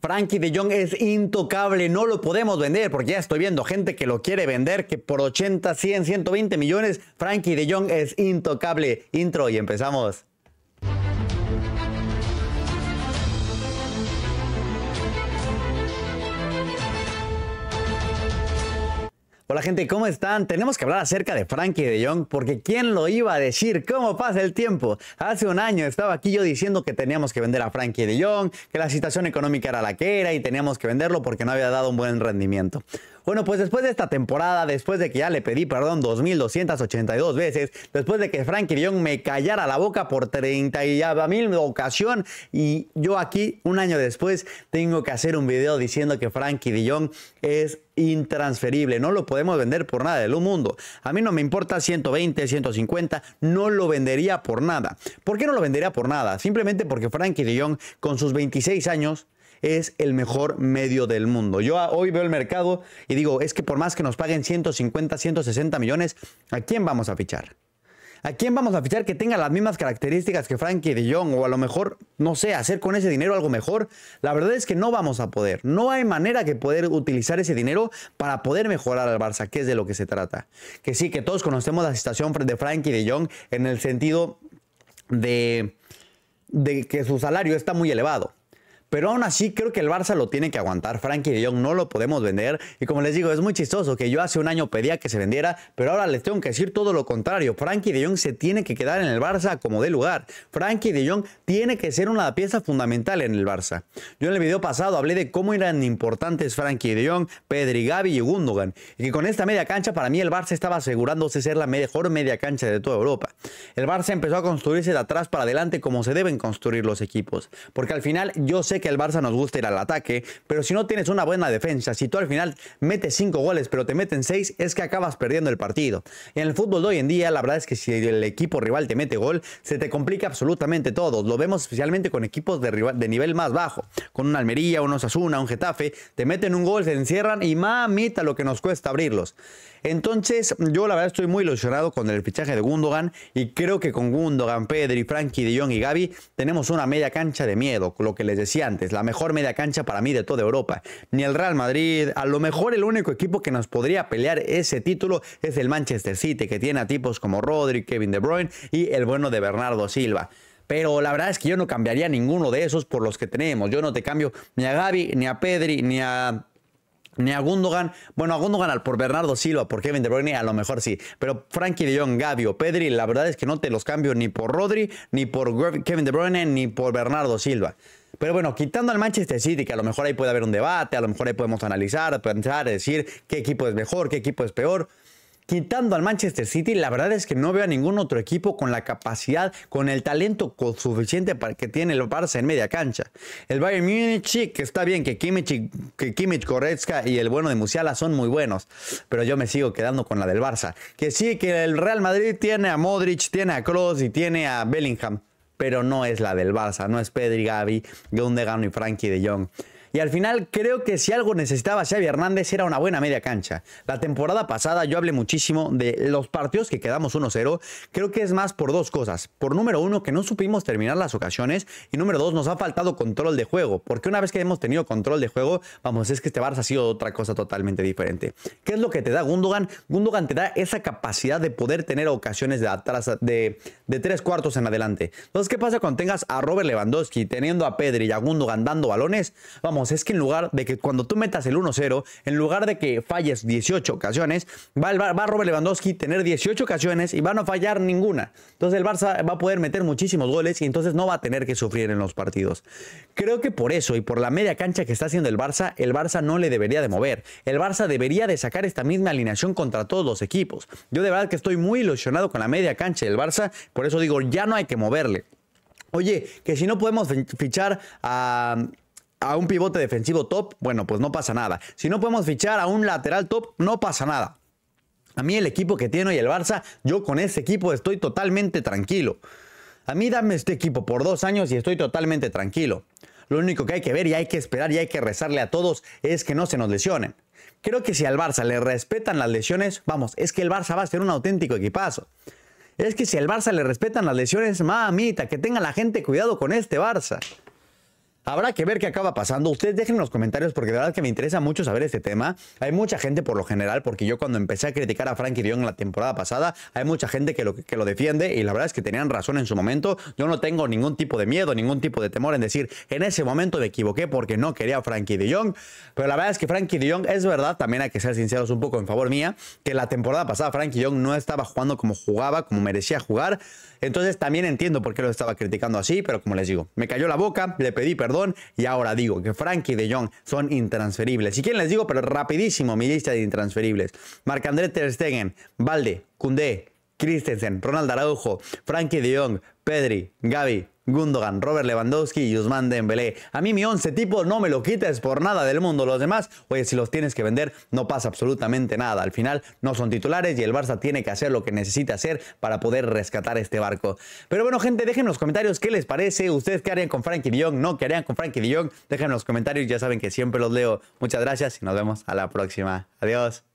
Frankie de Jong es intocable, no lo podemos vender porque ya estoy viendo gente que lo quiere vender, que por 80, 100, 120 millones, Frankie de Jong es intocable. Intro y empezamos. Hola gente, ¿cómo están? Tenemos que hablar acerca de Frankie de Jong porque ¿quién lo iba a decir? ¿Cómo pasa el tiempo? Hace un año estaba aquí yo diciendo que teníamos que vender a Frankie de Jong, que la situación económica era la que era y teníamos que venderlo porque no había dado un buen rendimiento. Bueno, pues después de esta temporada, después de que ya le pedí perdón 2.282 veces, después de que Frankie Dion me callara la boca por 30 y mil ocasión, y yo aquí, un año después, tengo que hacer un video diciendo que Frankie Dion es intransferible, no lo podemos vender por nada del mundo. A mí no me importa 120, 150, no lo vendería por nada. ¿Por qué no lo vendería por nada? Simplemente porque Frankie Dillon, con sus 26 años es el mejor medio del mundo. Yo ah, hoy veo el mercado y digo, es que por más que nos paguen 150, 160 millones, ¿a quién vamos a fichar? ¿A quién vamos a fichar que tenga las mismas características que Frankie de Jong? O a lo mejor, no sé, hacer con ese dinero algo mejor. La verdad es que no vamos a poder. No hay manera de poder utilizar ese dinero para poder mejorar al Barça, que es de lo que se trata. Que sí, que todos conocemos la situación de Frankie de Jong en el sentido de que su salario está muy elevado. Pero aún así creo que el Barça lo tiene que aguantar. Frankie de Jong no lo podemos vender. Y como les digo, es muy chistoso que yo hace un año pedía que se vendiera, pero ahora les tengo que decir todo lo contrario. Frankie de Jong se tiene que quedar en el Barça como de lugar. Frankie de Jong tiene que ser una pieza fundamental en el Barça. Yo en el video pasado hablé de cómo eran importantes Frankie de Jong, Pedri, Gavi y Gundogan. Y que con esta media cancha para mí el Barça estaba asegurándose ser la mejor media cancha de toda Europa. El Barça empezó a construirse de atrás para adelante como se deben construir los equipos. Porque al final yo sé que al Barça nos gusta ir al ataque, pero si no tienes una buena defensa, si tú al final metes 5 goles pero te meten 6, es que acabas perdiendo el partido. En el fútbol de hoy en día, la verdad es que si el equipo rival te mete gol, se te complica absolutamente todo. Lo vemos especialmente con equipos de, nivel más bajo, con un Almería, un Osasuna, un Getafe, te meten un gol, se encierran y mamita lo que nos cuesta abrirlos. Entonces, yo la verdad estoy muy ilusionado con el fichaje de Gundogan y creo que con Gundogan, Pedri, Frankie, De Jong y Gaby tenemos una media cancha de miedo, lo que les decía la mejor media cancha para mí de toda Europa. Ni el Real Madrid, a lo mejor el único equipo que nos podría pelear ese título es el Manchester City, que tiene a tipos como Rodri, Kevin De Bruyne y el bueno de Bernardo Silva. Pero la verdad es que yo no cambiaría ninguno de esos por los que tenemos. Yo no te cambio ni a Gaby, ni a Pedri, ni a ni a Gundogan, bueno, a Gundogan por Bernardo Silva, por Kevin De Bruyne, a lo mejor sí, pero Frankie de Jong, Gavi o Pedri, la verdad es que no te los cambio ni por Rodri, ni por Kevin De Bruyne, ni por Bernardo Silva. Pero bueno, quitando al Manchester City, que a lo mejor ahí puede haber un debate, a lo mejor ahí podemos analizar, pensar, decir qué equipo es mejor, qué equipo es peor. Quitando al Manchester City, la verdad es que no veo a ningún otro equipo con la capacidad, con el talento suficiente para que tiene el Barça en media cancha. El Bayern Múnich, que está bien, que Kimmich, que Kimmich y el bueno de Musiala son muy buenos, pero yo me sigo quedando con la del Barça. Que sí, que el Real Madrid tiene a Modric, tiene a Kroos y tiene a Bellingham pero no es la del Barça, no es Pedri, Gavi, Gano y Frankie de Jong. Y al final creo que si algo necesitaba Xavi Hernández era una buena media cancha. La temporada pasada yo hablé muchísimo de los partidos que quedamos 1-0. Creo que es más por dos cosas. Por número uno, que no supimos terminar las ocasiones. Y número dos, nos ha faltado control de juego. Porque una vez que hemos tenido control de juego, vamos, es que este Barça ha sido otra cosa totalmente diferente. ¿Qué es lo que te da Gundogan? Gundogan te da esa capacidad de poder tener ocasiones de atrás, de, de tres cuartos en adelante. Entonces, ¿qué pasa cuando tengas a Robert Lewandowski teniendo a Pedri y a Gundogan dando balones? Vamos es que en lugar de que cuando tú metas el 1-0, en lugar de que falles 18 ocasiones, va, a Robert Lewandowski tener 18 ocasiones y va a no fallar ninguna. Entonces el Barça va a poder meter muchísimos goles y entonces no va a tener que sufrir en los partidos. Creo que por eso y por la media cancha que está haciendo el Barça, el Barça no le debería de mover. El Barça debería de sacar esta misma alineación contra todos los equipos. Yo de verdad que estoy muy ilusionado con la media cancha del Barça, por eso digo, ya no hay que moverle. Oye, que si no podemos fichar a a un pivote defensivo top, bueno, pues no pasa nada. Si no podemos fichar a un lateral top, no pasa nada. A mí el equipo que tiene hoy el Barça, yo con ese equipo estoy totalmente tranquilo. A mí dame este equipo por dos años y estoy totalmente tranquilo. Lo único que hay que ver y hay que esperar y hay que rezarle a todos es que no se nos lesionen. Creo que si al Barça le respetan las lesiones, vamos, es que el Barça va a ser un auténtico equipazo. Es que si al Barça le respetan las lesiones, mamita, que tenga la gente cuidado con este Barça. Habrá que ver qué acaba pasando. Ustedes dejen en los comentarios porque de verdad que me interesa mucho saber este tema. Hay mucha gente por lo general, porque yo cuando empecé a criticar a Frankie Jong la temporada pasada, hay mucha gente que lo, que lo defiende y la verdad es que tenían razón en su momento. Yo no tengo ningún tipo de miedo, ningún tipo de temor en decir en ese momento me equivoqué porque no quería a Frankie de Jong. Pero la verdad es que Frankie de Jong es verdad, también hay que ser sinceros un poco en favor mía, que la temporada pasada Frankie de no estaba jugando como jugaba, como merecía jugar. Entonces también entiendo por qué lo estaba criticando así, pero como les digo, me cayó la boca, le pedí perdón y ahora digo que Frankie de Jong son intransferibles. ¿Y quién les digo? Pero rapidísimo mi lista de intransferibles. Marc-André Ter Stegen, Valde, Koundé, Christensen, Ronald Araujo, Frankie de Jong, Pedri, Gaby, Gundogan, Robert Lewandowski y Usman Dembélé. A mí mi 11 tipo no me lo quites por nada del mundo. Los demás, oye, si los tienes que vender no pasa absolutamente nada. Al final no son titulares y el Barça tiene que hacer lo que necesita hacer para poder rescatar este barco. Pero bueno, gente, dejen en los comentarios qué les parece. ¿Ustedes qué harían con Frankie Dion? ¿No? ¿Qué harían con Frankie Dion? Dejen en los comentarios, ya saben que siempre los leo. Muchas gracias y nos vemos a la próxima. Adiós.